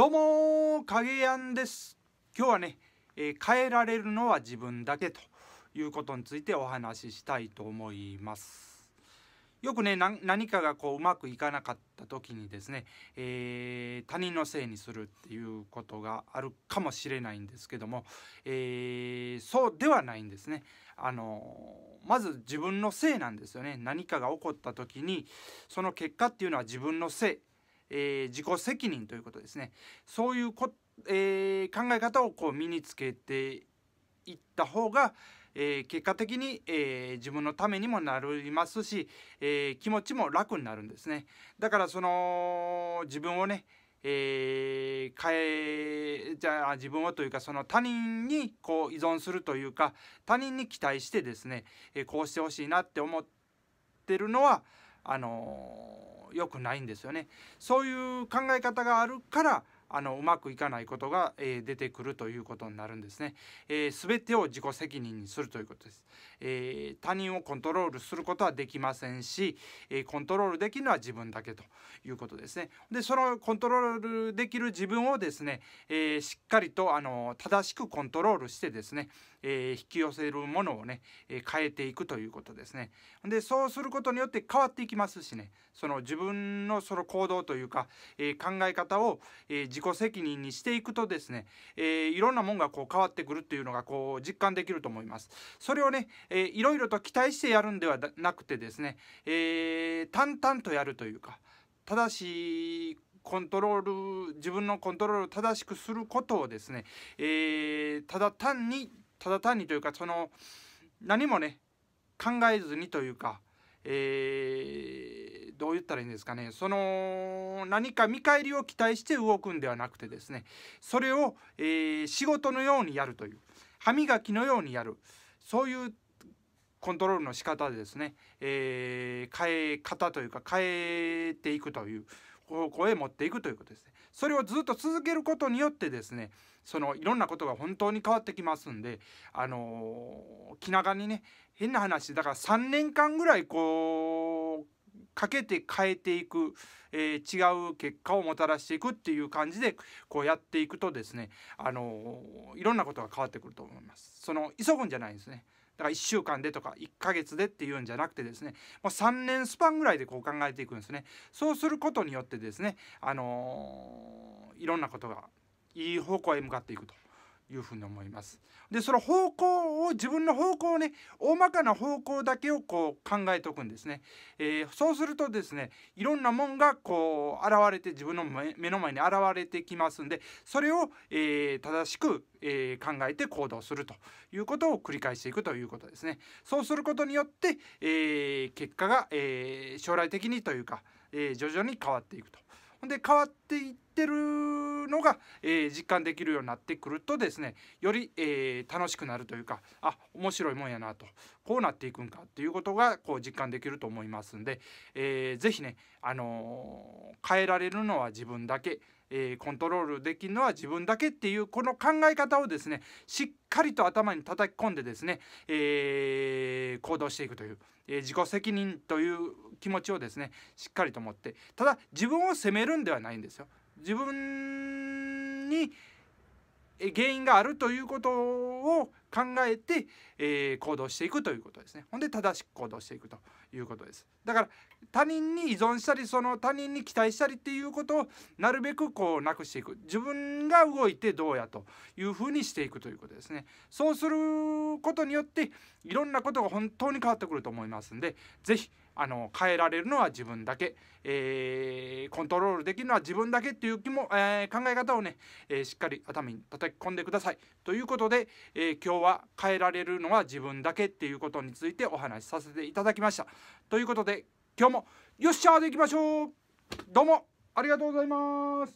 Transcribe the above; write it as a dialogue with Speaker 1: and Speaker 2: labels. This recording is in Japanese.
Speaker 1: どうも影やんです今日はね、えー、変えられるのは自分だけということについてお話ししたいと思いますよくね何かがこううまくいかなかった時にですね、えー、他人のせいにするっていうことがあるかもしれないんですけども、えー、そうではないんですねあのまず自分のせいなんですよね何かが起こった時にその結果っていうのは自分のせいえー、自己責任ということですねそういうこ、えー、考え方をこう身につけていった方が、えー、結果的に、えー、自分のためにもなりますし、えー、気持ちも楽になるんですねだからその自分をねえー、変えじゃあ自分をというかその他人にこう依存するというか他人に期待してですね、えー、こうしてほしいなって思ってるのはあのー良くないんですよねそういう考え方があるからあのうまくいかないことが、えー、出てくるということになるんですね。えー、全てを自己責任にするということです。えー、他人をコントロールすることはできませんし、えコントロールできるのは自分だけということですね。でそのコントロールできる自分をですね、えしっかりとあの正しくコントロールしてですね、え引き寄せるものをね、え変えていくということですね。でそうすることによって変わっていきますしねその自分のその行動というか、え考え方を、えー、自自己責任にしていくとですね、えー、いろんなもんがこう変わってくるっていうのがこう実感できると思います。それをね、えー、いろいろと期待してやるんではなくてですね、えー、淡々とやるというか正しいコントロール自分のコントロールを正しくすることをですね、えー、ただ単にただ単にというかその何もね考えずにというか、えーどう言ったらいいんですかねその何か見返りを期待して動くんではなくてですねそれを、えー、仕事のようにやるという歯磨きのようにやるそういうコントロールの仕方でですね、えー、変え方というか変えていくという方向へ持っていくということですね。それをずっと続けることによってですねそのいろんなことが本当に変わってきますんであのー、気長にね変な話だから3年間ぐらいこうかけて変えていく、えー、違う結果をもたらしていくっていう感じでこうやっていくとですね、あのいろんなことが変わってくると思います。その急ぐんじゃないんですね。だから1週間でとか1ヶ月でっていうんじゃなくてですねもう3年スパンぐらいでこう考えていくんですねそうすることによってですねあのー、いろんなことがいい方向へ向かっていくと。いうふうに思います。でその方向を自分の方向をね大まかな方向だけをこう考えておくんですね。えー、そうするとですねいろんなもんがこう現れて自分の目の前に現れてきますんでそれを、えー、正しく、えー、考えて行動するということを繰り返していくということですね。そうすることによって、え結果が、え将来的にというか、え徐々に変わっていくと。で変わっていってるのが、えー、実感できるようになってくるとですねより、えー、楽しくなるというかあ面白いもんやなとこうなっていくんかっていうことがこう実感できると思いますんで、えー、ぜひね、あのー、変えられるのは自分だけ。えー、コントロールできるのは自分だけっていうこの考え方をですねしっかりと頭に叩き込んでですね、えー、行動していくという、えー、自己責任という気持ちをですねしっかりと持ってただ自分を責めるんではないんですよ。自分に原因があるということを考えて、えー、行動していくということですね。ほんで正しく行動していくということです。だから他人に依存したりその他人に期待したりっていうことをなるべくこうなくしていく自分が動いてどうやというふうにしていくということですね。そうすることによっていろんなことが本当に変わってくると思いますんで是非あの変えられるのは自分だけ、えー、コントロールできるのは自分だけっていう気も、えー、考え方をね、えー、しっかり頭に叩き込んでください。ということで、え今日は変えられるのは自分だけっていうことについてお話しさせていただきました。ということで今日もよっしゃーでいきましょうどうもありがとうございます